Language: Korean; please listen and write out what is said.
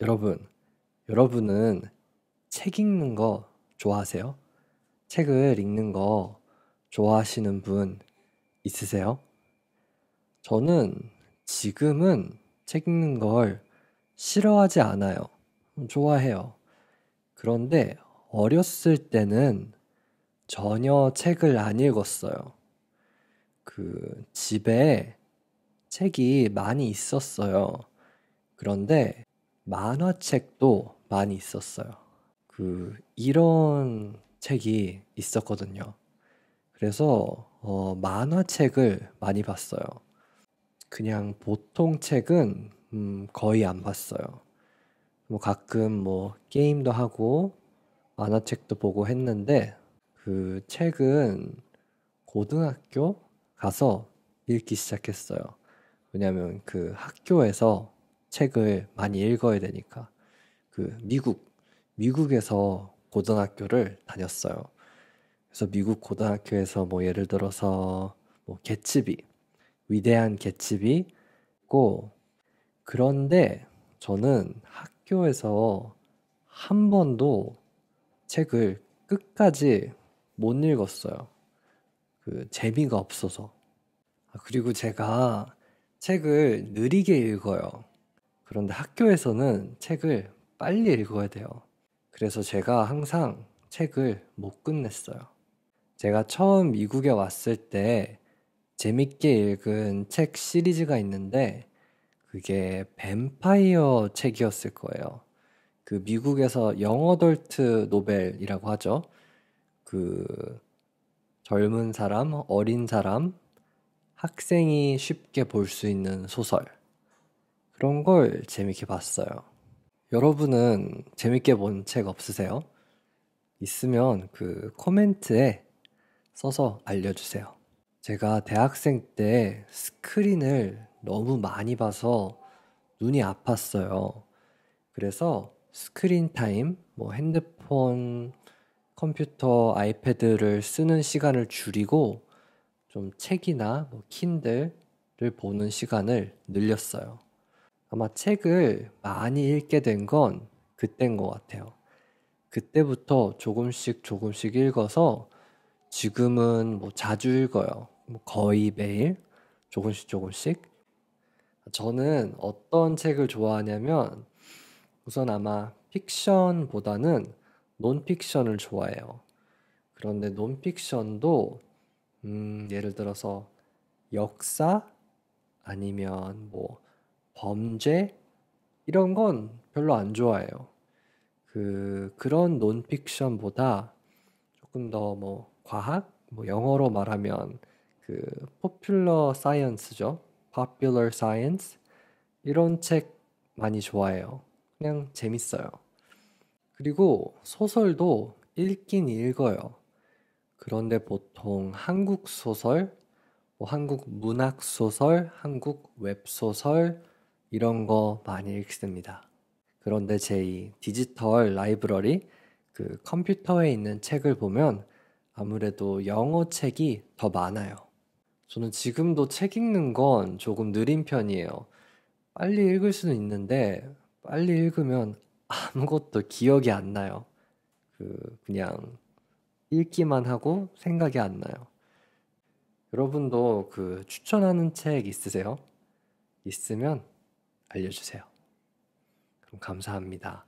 여러분, 여러분은 책 읽는 거 좋아하세요? 책을 읽는 거 좋아하시는 분 있으세요? 저는 지금은 책 읽는 걸 싫어하지 않아요. 좋아해요. 그런데 어렸을 때는 전혀 책을 안 읽었어요. 그 집에 책이 많이 있었어요. 그런데 만화책도 많이 있었어요. 그 이런 책이 있었거든요. 그래서 어, 만화책을 많이 봤어요. 그냥 보통 책은 음, 거의 안 봤어요. 뭐 가끔 뭐 게임도 하고 만화책도 보고 했는데 그 책은 고등학교 가서 읽기 시작했어요. 왜냐면 그 학교에서 책을 많이 읽어야 되니까 그 미국 미국에서 고등학교를 다녔어요. 그래서 미국 고등학교에서 뭐 예를 들어서 뭐 개츠비 위대한 개츠비고 그런데 저는 학교에서 한 번도 책을 끝까지 못 읽었어요. 그 재미가 없어서. 아, 그리고 제가 책을 느리게 읽어요. 그런데 학교에서는 책을 빨리 읽어야 돼요. 그래서 제가 항상 책을 못 끝냈어요. 제가 처음 미국에 왔을 때 재밌게 읽은 책 시리즈가 있는데 그게 뱀파이어 책이었을 거예요. 그 미국에서 영어덜트 노벨이라고 하죠. 그 젊은 사람, 어린 사람, 학생이 쉽게 볼 수 있는 소설. 그런 걸 재밌게 봤어요. 여러분은 재밌게 본 책 없으세요? 있으면 그 코멘트에 써서 알려주세요. 제가 대학생 때 스크린을 너무 많이 봐서 눈이 아팠어요. 그래서 스크린 타임, 뭐 핸드폰, 컴퓨터, 아이패드를 쓰는 시간을 줄이고 좀 책이나 뭐 킨들을 보는 시간을 늘렸어요. 아마 책을 많이 읽게 된 건 그때인 것 같아요. 그때부터 조금씩 조금씩 읽어서 지금은 뭐 자주 읽어요. 뭐 거의 매일 조금씩 조금씩. 저는 어떤 책을 좋아하냐면 우선 아마 픽션보다는 논픽션을 좋아해요. 그런데 논픽션도 음, 예를 들어서 역사 아니면 뭐 범죄 이런 건 별로 안 좋아해요. 그 그런 논픽션보다 조금 더 뭐 과학, 뭐 영어로 말하면 그 포퓰러 사이언스죠. popular science 이런 책 많이 좋아해요. 그냥 재밌어요. 그리고 소설도 읽긴 읽어요. 그런데 보통 한국 소설, 뭐 한국 문학 소설, 한국 웹 소설, 이런 거 많이 읽습니다. 그런데 제 이 디지털 라이브러리 그 컴퓨터에 있는 책을 보면 아무래도 영어 책이 더 많아요. 저는 지금도 책 읽는 건 조금 느린 편이에요. 빨리 읽을 수는 있는데 빨리 읽으면 아무것도 기억이 안 나요. 그 그냥 읽기만 하고 생각이 안 나요. 여러분도 그 추천하는 책 있으세요? 있으면 알려주세요. 그럼 감사합니다.